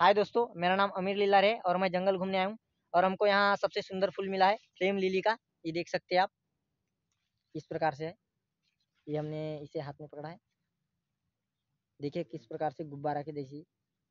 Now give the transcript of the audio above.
हाय दोस्तों मेरा नाम अमीर लीला है और मैं जंगल घूमने आया हूँ और हमको यहाँ सबसे सुंदर फूल मिला है फ्लेम लिली का ये देख सकते हैं आप इस प्रकार से है ये हमने इसे हाथ में पकड़ा है देखिए किस प्रकार से गुब्बारा के जैसी